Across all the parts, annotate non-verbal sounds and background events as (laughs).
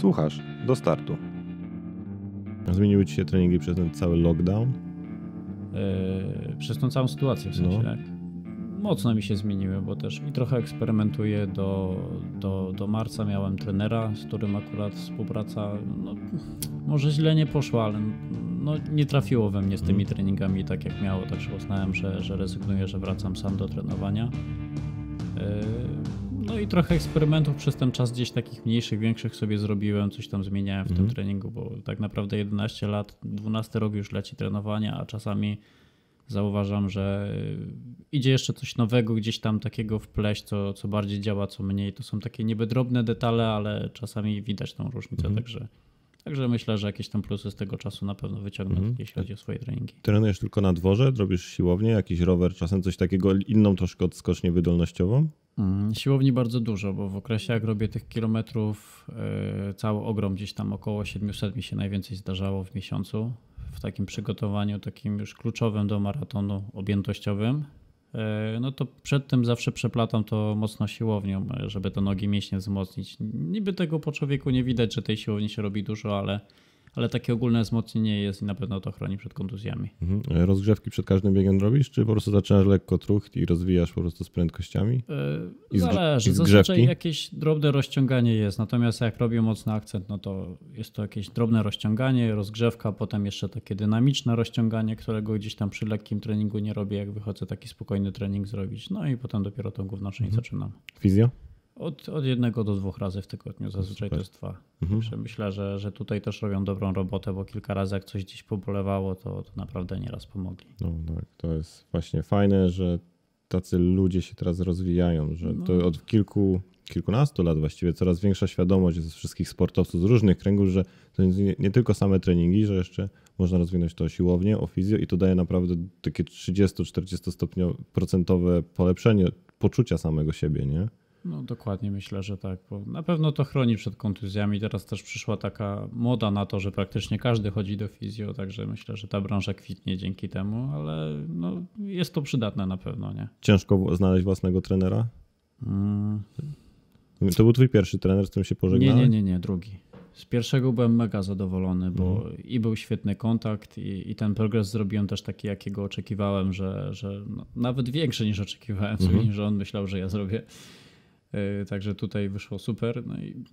Słuchasz, do startu. Zmieniły ci się treningi przez ten cały lockdown? Yy, przez tą całą sytuację w sensie, no. tak? Mocno mi się zmieniły, bo też i trochę eksperymentuję. Do, do, do marca miałem trenera, z którym akurat współpraca, no, może źle nie poszła, ale no, nie trafiło we mnie z tymi mhm. treningami tak jak miało, także uznałem, że, że rezygnuję, że wracam sam do trenowania. Yy, i trochę eksperymentów przez ten czas gdzieś takich mniejszych, większych sobie zrobiłem, coś tam zmieniałem w mm. tym mhm. treningu, bo tak naprawdę 11 lat, 12 rok już leci trenowania, a czasami zauważam, że y, idzie jeszcze coś nowego gdzieś tam takiego wpleść, co, co bardziej działa, co mniej. To są takie niby drobne detale, ale czasami widać tą różnicę, mm. także... Także myślę, że jakieś tam plusy z tego czasu na pewno wyciągnę, mhm. jeśli chodzi o swoje treningi. Trenujesz tylko na dworze, robisz siłownię, jakiś rower, czasem coś takiego, inną troszkę odskocznię wydolnościową? Mm, siłowni bardzo dużo, bo w okresie jak robię tych kilometrów, y, cały ogrom gdzieś tam około 700 mi się najwięcej zdarzało w miesiącu. W takim przygotowaniu, takim już kluczowym do maratonu objętościowym, y, no to przed tym zawsze przeplatam to mocno siłownią, y, żeby te nogi mięśnie wzmocnić. Niby tego po człowieku nie widać, że tej siłowni się robi dużo, ale ale takie ogólne wzmocnienie jest i na pewno to chroni przed kontuzjami. Mhm. Rozgrzewki przed każdym biegiem robisz, czy po prostu zaczynasz lekko trucht i rozwijasz po prostu z prędkościami? Yy, I zależy, i zazwyczaj jakieś drobne rozciąganie jest, natomiast jak robię mocny akcent, no to jest to jakieś drobne rozciąganie, rozgrzewka, potem jeszcze takie dynamiczne rozciąganie, którego gdzieś tam przy lekkim treningu nie robię, jak wychodzę taki spokojny trening zrobić, no i potem dopiero tą główną część mhm. zaczynam. Fizjo? Od, od jednego do dwóch razy w tygodniu, zazwyczaj Super. to jest dwa. Mhm. Myślę, że, że tutaj też robią dobrą robotę, bo kilka razy jak coś gdzieś pobolewało, to, to naprawdę nieraz pomogli. No tak, to jest właśnie fajne, że tacy ludzie się teraz rozwijają, że no. to od kilku, kilkunastu lat właściwie coraz większa świadomość ze wszystkich sportowców z różnych kręgów, że to nie, nie tylko same treningi, że jeszcze można rozwinąć to o siłownię, o fizjo i to daje naprawdę takie 30-40 stopniowe polepszenie poczucia samego siebie, nie? No dokładnie, myślę, że tak. Bo na pewno to chroni przed kontuzjami. Teraz też przyszła taka moda na to, że praktycznie każdy chodzi do fizjo, także myślę, że ta branża kwitnie dzięki temu, ale no, jest to przydatne na pewno, nie? Ciężko znaleźć własnego trenera? Mm. To był twój pierwszy trener, z którym się pożegnałeś? Nie, nie, nie, nie, drugi. Z pierwszego byłem mega zadowolony, bo mhm. i był świetny kontakt, i, i, ten progres zrobiłem też taki, jakiego oczekiwałem, że, że no, nawet większy niż oczekiwałem, mhm. niż on myślał, że ja zrobię. Y, także tutaj wyszło super. No i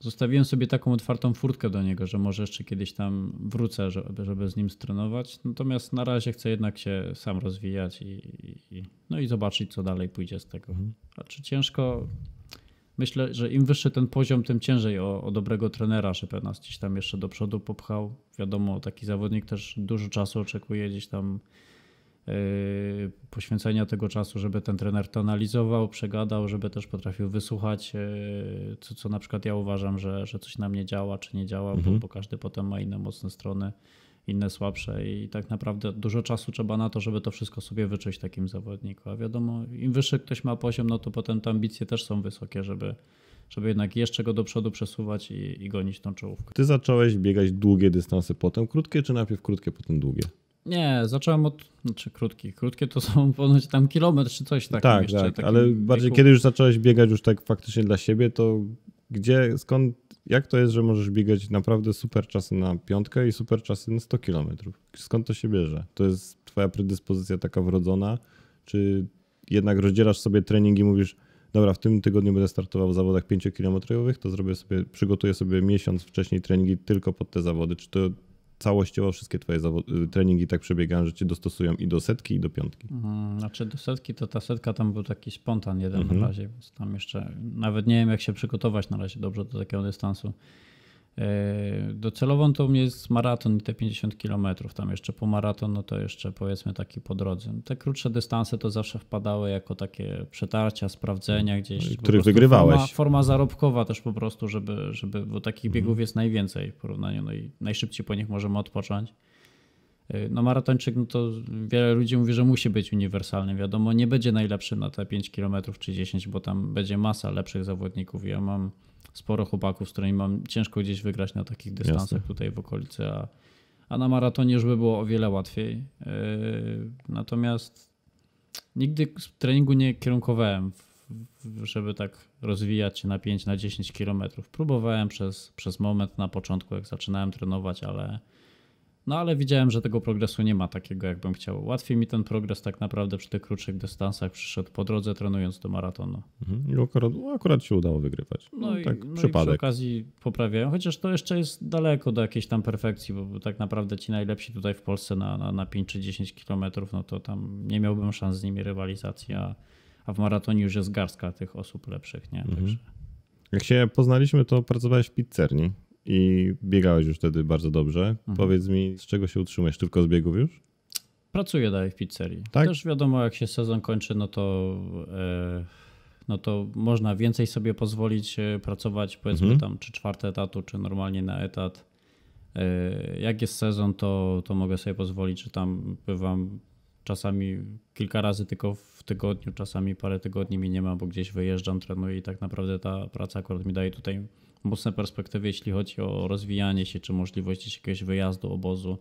zostawiłem sobie taką otwartą furtkę do niego, że może jeszcze kiedyś tam wrócę, żeby, żeby z nim strenować. Natomiast na razie chcę jednak się sam rozwijać i, i no i zobaczyć, co dalej pójdzie z tego. Mhm. A czy ciężko? Myślę, że im wyższy ten poziom, tym ciężej o, o dobrego trenera, żeby nas gdzieś tam jeszcze do przodu popchał. Wiadomo, taki zawodnik też dużo czasu oczekuje gdzieś tam Y, poświęcenia tego czasu, żeby ten trener to analizował, przegadał, żeby też potrafił wysłuchać, y, co, co na przykład ja uważam, że, że coś nam nie działa, czy nie działa, mhm. bo, bo każdy potem ma inne mocne strony, inne słabsze i tak naprawdę dużo czasu trzeba na to, żeby to wszystko sobie wyczyć takim zawodniku. A wiadomo, im wyższy ktoś ma poziom, no to potem te ambicje też są wysokie, żeby, żeby jednak jeszcze go do przodu przesuwać i, i gonić tą czołówkę. Ty zacząłeś biegać długie dystanse, potem krótkie, czy najpierw krótkie, potem długie? Nie, zacząłem od, znaczy krótki. Krótkie to są (laughs) ponoć tam kilometr czy coś takiego. Tak, jeszcze, tak, ale bardziej wieku. kiedy już zacząłeś biegać już tak faktycznie dla siebie, to gdzie, skąd, jak to jest, że możesz biegać naprawdę super czasy na piątkę i super czasy na 100 kilometrów? Skąd to się bierze? To jest twoja predyspozycja taka wrodzona, czy jednak rozdzielasz sobie trening i mówisz, dobra, w tym tygodniu będę startował w zawodach 5-kilometrowych, to zrobię sobie, przygotuję sobie miesiąc wcześniej treningi tylko pod te zawody. Czy to całościowo wszystkie twoje y, treningi tak przebiegają, że cię dostosują i do setki, i do piątki. Mm, znaczy do setki to ta setka tam był taki spontan jeden mhm. na razie, więc tam jeszcze nawet nie wiem jak się przygotować na razie dobrze do takiego dystansu. E, docelową to jest maraton i te 50 km. Tam jeszcze po maraton, no to jeszcze powiedzmy taki po drodze. No, te krótsze dystanse to zawsze wpadały jako takie przetarcia, sprawdzenia gdzieś. No Których wygrywałeś. Forma, forma, zarobkowa też po prostu, żeby, żeby bo takich mhm. biegów jest najwięcej w porównaniu, no i najszybciej po nich możemy odpocząć. E, no maratończyk, no to wiele ludzi mówi, że musi być uniwersalny. Wiadomo, nie będzie najlepszy na te 5 km czy 10, bo tam będzie masa lepszych zawodników. Ja mam sporo chłopaków, z którymi mam ciężko gdzieś wygrać na takich dystansach Jasne. tutaj w okolicy, a, a na maratonie już by było o wiele łatwiej. Yy, natomiast nigdy treningu nie kierunkowałem, żeby tak rozwijać się na 5 na 10 kilometrów. Próbowałem przez, przez moment na początku, jak zaczynałem trenować, ale no ale widziałem, że tego progresu nie ma takiego, jakbym chciał. Łatwiej mi ten progres tak naprawdę przy tych krótszych dystansach przyszedł po drodze, trenując do maratonu. Mhm. I akurat, no, akurat się udało wygrywać. No, no i, tak no przypadek. I przy okazji poprawiają, chociaż to jeszcze jest daleko do jakiejś tam perfekcji, bo tak naprawdę ci najlepsi tutaj w Polsce na, na, na 5 czy 10 kilometrów, no to tam nie miałbym szans z nimi rywalizacji, a, a w maratonie już jest garstka tych osób lepszych, nie? Mhm. Także... Jak się poznaliśmy, to pracowałeś w pizzerni i biegałeś już wtedy bardzo dobrze. Mhm. Powiedz mi, z czego się utrzymujesz? Tylko z biegów już? Pracuję dalej w pizzerii. Tak? Też wiadomo, jak się sezon kończy, no to, e, no to można więcej sobie pozwolić e, pracować, powiedzmy mhm. tam, czy czwarte etatu, czy normalnie na etat. E, jak jest sezon, to, to mogę sobie pozwolić, że tam bywam czasami kilka razy tylko w tygodniu, czasami parę tygodni mi nie ma, bo gdzieś wyjeżdżam, trenuję i tak naprawdę ta praca akurat mi daje tutaj mocne perspektywy, jeśli chodzi o rozwijanie się, czy możliwość jakiegoś wyjazdu, obozu,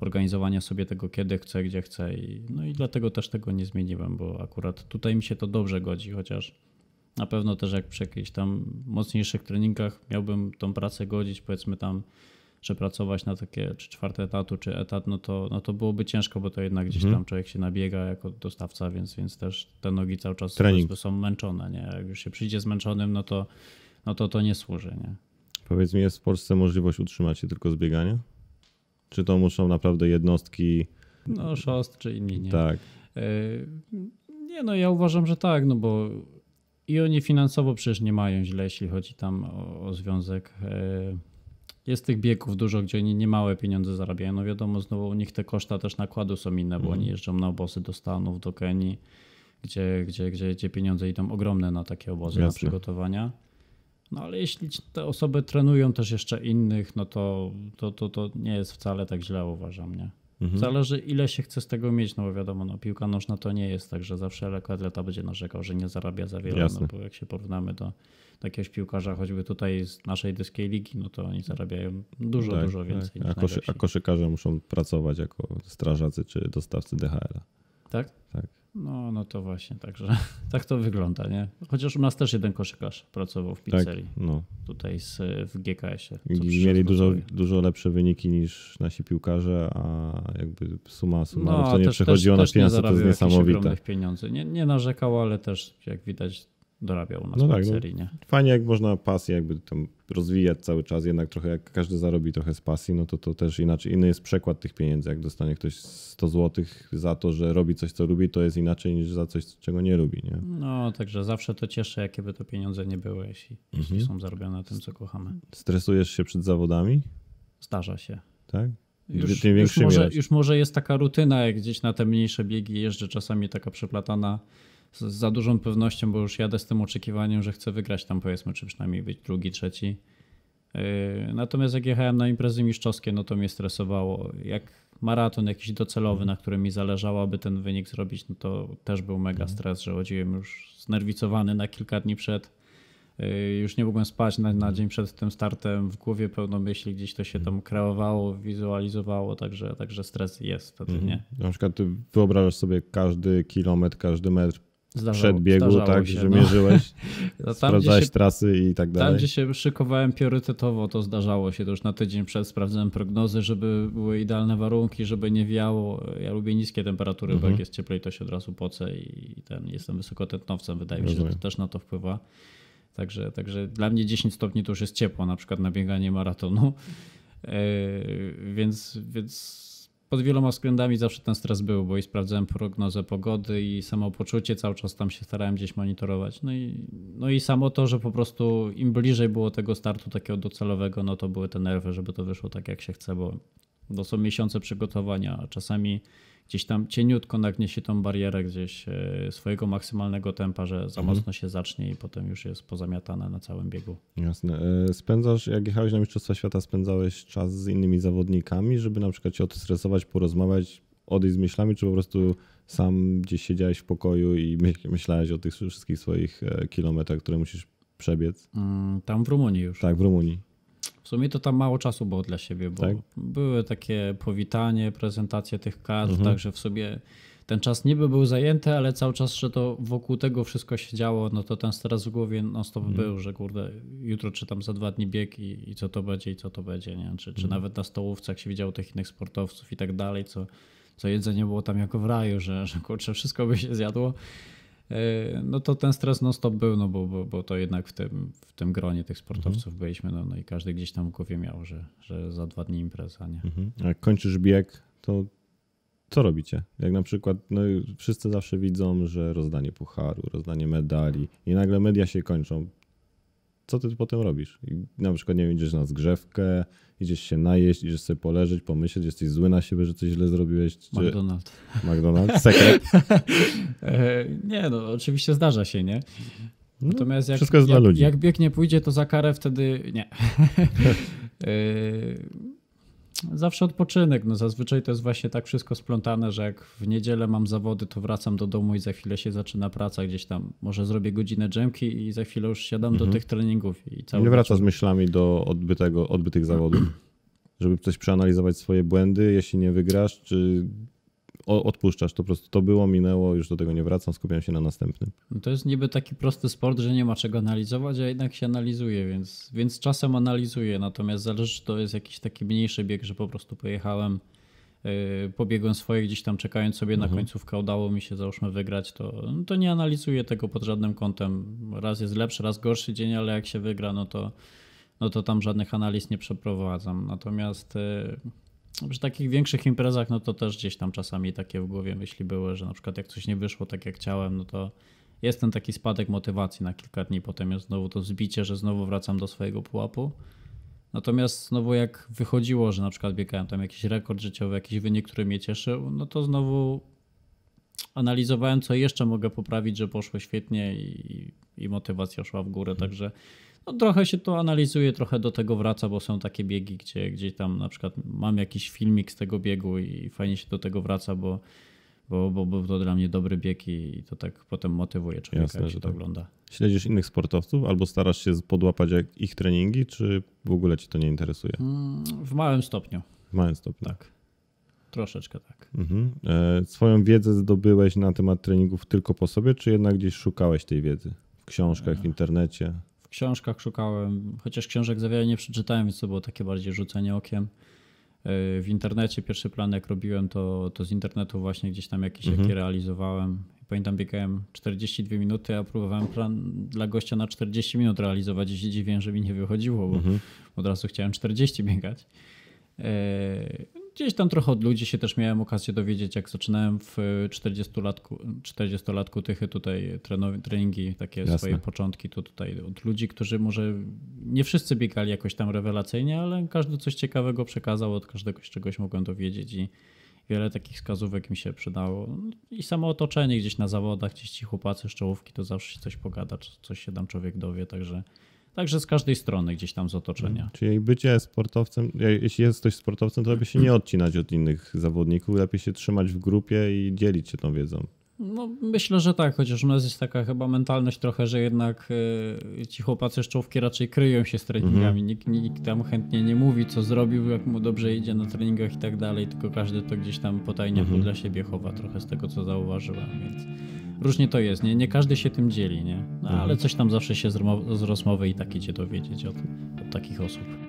organizowania sobie tego kiedy chcę, gdzie chcę. I, no i dlatego też tego nie zmieniłem, bo akurat tutaj mi się to dobrze godzi, chociaż na pewno też jak przy jakichś tam mocniejszych treningach miałbym tą pracę godzić, powiedzmy tam przepracować na takie czy czwarte etatu, czy etat, no to, no to byłoby ciężko, bo to jednak gdzieś mhm. tam człowiek się nabiega jako dostawca, więc, więc też te nogi cały czas Trening. są męczone. Nie? Jak już się przyjdzie zmęczonym, no to no to to nie służy, nie? Powiedz mi, jest w Polsce możliwość utrzymać się tylko z biegania? Czy to muszą naprawdę jednostki... No szost czy inni, nie? Tak. E, nie, no ja uważam, że tak, no bo i oni finansowo przecież nie mają źle, jeśli chodzi tam o, o związek. E, jest tych biegów dużo, gdzie oni niemałe pieniądze zarabiają. No wiadomo, znowu u nich te koszta też nakładu są inne, bo mm. oni mhm. jeżdżą na obozy do Stanów, do Kenii, gdzie, gdzie, gdzie, gdzie pieniądze idą ogromne na takie obozy, Jasne. na przygotowania. No ale jeśli te osoby trenują też jeszcze innych, no to to, to, to nie jest wcale tak źle, uważam, nie? Mhm. Zależy ile się chce z tego mieć, no bo wiadomo, no, piłka nożna to nie jest tak, że zawsze lekkoatleta będzie narzekał, że nie zarabia za wiele, no Jasne. no bo jak się porównamy do jakiegoś piłkarza, choćby tutaj z naszej dyskiej ligi, no to oni zarabiają dużo, tak, dużo tak. więcej. Tak. A, koszy, a koszykarze muszą pracować jako strażacy czy dostawcy DHL-a. Tak? Tak. No, no to właśnie, także (laughs) tak to wygląda, nie? Chociaż u nas też jeden koszykarz pracował w tak, pizzerii. Tak, no. Tutaj z, w GKS-ie. Mieli dużo, dużo lepsze wyniki niż nasi piłkarze, a jakby suma suma, no, nie przechodziło też, na pieniądze, to jest niesamowite. Nie, nie narzekał, ale też jak widać dorabiał na no tak, no. serii, nie? Fajnie jak można pasję jakby tam rozwijać cały czas, jednak trochę jak każdy zarobi trochę z pasji, no to to też inaczej, inny jest przekład tych pieniędzy, jak dostanie ktoś 100 zł za to, że robi coś, co lubi, to jest inaczej niż za coś, czego nie lubi, nie? No, także zawsze to cieszę, jakie by to pieniądze nie były, jeśli, mhm. jeśli są zarobione tym, co kochamy. Stresujesz się przed zawodami? Zdarza się. Tak? Już, już, może, już może jest taka rutyna, jak gdzieś na te mniejsze biegi jeżdżę, czasami taka przeplatana z za dużą pewnością, bo już jadę z tym oczekiwaniem, że chcę wygrać tam powiedzmy, czy przynajmniej być drugi, trzeci. Yy, natomiast jak jechałem na imprezy mistrzowskie, no to mnie stresowało. Jak maraton jakiś docelowy, mhm. na którym mi zależało, aby ten wynik zrobić, no to też był mega mhm. stres, że chodziłem już znerwicowany na kilka dni przed. Yy, już nie mogłem spać na, na mhm. dzień przed tym startem, w głowie pełno myśli, gdzieś to się tam kreowało, wizualizowało, także, także stres jest wtedy, nie? Na przykład ty wyobrażasz sobie każdy kilometr, każdy metr Zdarzało, biegu, tak, się, że no. mierzyłeś, (laughs) no sprawdzałeś się, trasy i tak dalej. Tam, gdzie się szykowałem priorytetowo, to zdarzało się. To już na tydzień przed sprawdzałem prognozy, żeby były idealne warunki, żeby nie wiało. Ja lubię niskie temperatury, mhm. bo jak mhm. jest cieplej, to się od razu poce i ten, jestem wysokotętnowcem. Wydaje mi się, że to też na to wpływa. Także, także dla mnie 10 stopni to już jest ciepło, na przykład na bieganie maratonu. Yy, więc, więc pod wieloma względami zawsze ten stres był, bo i sprawdzałem prognozę pogody i samopoczucie cały czas tam się starałem gdzieś monitorować. No i, no i samo to, że po prostu im bliżej było tego startu takiego docelowego, no to były te nerwy, żeby to wyszło tak jak się chce, bo to są miesiące przygotowania, a czasami gdzieś tam cieniutko nagnie się tą barierę gdzieś e, swojego maksymalnego tempa, że za mhm. mocno się zacznie i potem już jest pozamiatane na całym biegu. Jasne. E, spędzasz, jak jechałeś na Mistrzostwa Świata, spędzałeś czas z innymi zawodnikami, żeby na przykład się odstresować, porozmawiać, odejść z myślami, czy po prostu sam gdzieś siedziałeś w pokoju i myślałeś o tych wszystkich swoich e, kilometrach, które musisz przebiec? Mm, tam w Rumunii już. Tak, w Rumunii. W sumie to tam mało czasu było dla siebie, bo tak? były takie powitanie, prezentacje tych kart, mhm. także w sobie ten czas niby był zajęty, ale cały czas, że to wokół tego wszystko się działo, no to ten teraz w głowie non stop mm. był, że kurde, jutro czy tam za dwa dni bieg i, i co to będzie i co to będzie, nie? Czy, czy mhm. nawet na stołówcach się widziało tych innych sportowców i tak dalej, co, co jedzenie było tam jako w raju, że, że kurczę, wszystko by się zjadło. E, no to ten stres non-stop był, no bo, bo, bo to jednak w tym, w tym gronie tych sportowców mhm. byliśmy, no, no i każdy gdzieś tam w głowie miał, że, że za dwa dni impreza, nie? Mhm. A jak kończysz bieg, to co robicie? Jak na przykład no, wszyscy zawsze widzą, że rozdanie pucharu, rozdanie medali i nagle media się kończą co ty potem robisz? I na przykład, nie wiem, idziesz na zgrzewkę, idziesz się najeść, idziesz sobie poleżeć, pomyśleć, jesteś zły na siebie, że coś źle zrobiłeś. Czy... McDonald's. McDonald's, (laughs) sekret. E, nie, no oczywiście zdarza się, nie? No, Natomiast jak, Wszystko jest jak, dla ludzi. jak bieg nie pójdzie, to za karę wtedy nie. (laughs) E, Zawsze odpoczynek. No zazwyczaj to jest właśnie tak wszystko splątane, że jak w niedzielę mam zawody, to wracam do domu i za chwilę się zaczyna praca gdzieś tam. Może zrobię godzinę dżemki i za chwilę już siadam mhm. do tych treningów. I cały Nie wraca z myślami do odbytego, odbytych zawodów, (clears throat) żeby coś przeanalizować swoje błędy, jeśli nie wygrasz, czy odpuszczasz to po prostu. To było, minęło, już do tego nie wracam, skupiam się na następnym. No to jest niby taki prosty sport, że nie ma czego analizować, a jednak się analizuje, więc, więc czasem analizuję. Natomiast zależy, czy to jest jakiś taki mniejszy bieg, że po prostu pojechałem, yy, pobiegłem swoje gdzieś tam, czekając sobie mhm. na końcówkę, udało mi się załóżmy wygrać, to, no to nie analizuję tego pod żadnym kątem. Raz jest lepszy, raz gorszy dzień, ale jak się wygra, no to, no to tam żadnych analiz nie przeprowadzam. Natomiast. Yy, przy takich większych imprezach, no to też gdzieś tam czasami takie w głowie myśli były, że na przykład jak coś nie wyszło tak jak chciałem, no to jest ten taki spadek motywacji na kilka dni, potem jest znowu to zbicie, że znowu wracam do swojego pułapu. Natomiast znowu jak wychodziło, że na przykład biegałem tam jakiś rekord życiowy, jakiś wynik, który mnie cieszył, no to znowu analizowałem, co jeszcze mogę poprawić, że poszło świetnie i, i motywacja szła w górę. Mhm. Także no, trochę się to analizuje, trochę do tego wraca, bo są takie biegi, gdzie, gdzie tam na przykład mam jakiś filmik z tego biegu i fajnie się do tego wraca, bo, bo, bo był to dla mnie dobry bieg i to tak potem motywuje człowieka, Jasne, jak się to tak. ogląda. Śledzisz innych sportowców albo starasz się podłapać ich treningi, czy w ogóle ci to nie interesuje? Mm, w małym stopniu. W małym stopniu. Tak. Troszeczkę tak. Mhm. E, swoją wiedzę zdobyłeś na temat treningów tylko po sobie, czy jednak gdzieś szukałeś tej wiedzy? W książkach, e. w internecie? książkach szukałem, chociaż książek za wiele nie przeczytałem, więc to było takie bardziej rzucenie okiem. E, w internecie pierwszy plan jak robiłem, to, to z internetu właśnie gdzieś tam jakieś mhm. jakie realizowałem. Pamiętam biegałem 42 minuty, a próbowałem plan dla gościa na 40 minut realizować i się dziwiłem, że mi nie wychodziło, bo mhm. od razu chciałem 40 biegać. E, gdzieś tam trochę od ludzi się też miałem okazję dowiedzieć, jak zaczynałem w 40-latku, y, 40-latku tychy tutaj treningi, takie Jasne. swoje początki, to tutaj od ludzi, którzy może nie wszyscy biegali jakoś tam rewelacyjnie, ale każdy coś ciekawego przekazał, od każdego czegoś mogłem dowiedzieć i wiele takich wskazówek mi się przydało. I samo otoczenie gdzieś na zawodach, gdzieś ci chłopacy z czołówki, to zawsze się coś pogada, coś się tam człowiek dowie, także Także z każdej strony gdzieś tam z otoczenia. Mhm. Czyli bycie sportowcem, jeśli jest ktoś sportowcem, to lepiej się nie odcinać od innych zawodników, lepiej się trzymać w grupie i dzielić się tą wiedzą. No, myślę, że tak, chociaż u nas jest taka chyba mentalność trochę, że jednak y, ci chłopacy z czołówki raczej kryją się z treningami. Mhm. Nikt, nikt tam chętnie nie mówi, co zrobił, jak mu dobrze idzie na treningach i tak dalej, tylko każdy to gdzieś tam potajnie mhm. dla siebie chowa trochę z tego, co zauważyłem, więc różnie to jest, nie, nie każdy się tym dzieli, nie? No, ale coś tam zawsze się z, rozmowy i tak idzie dowiedzieć od, od takich osób.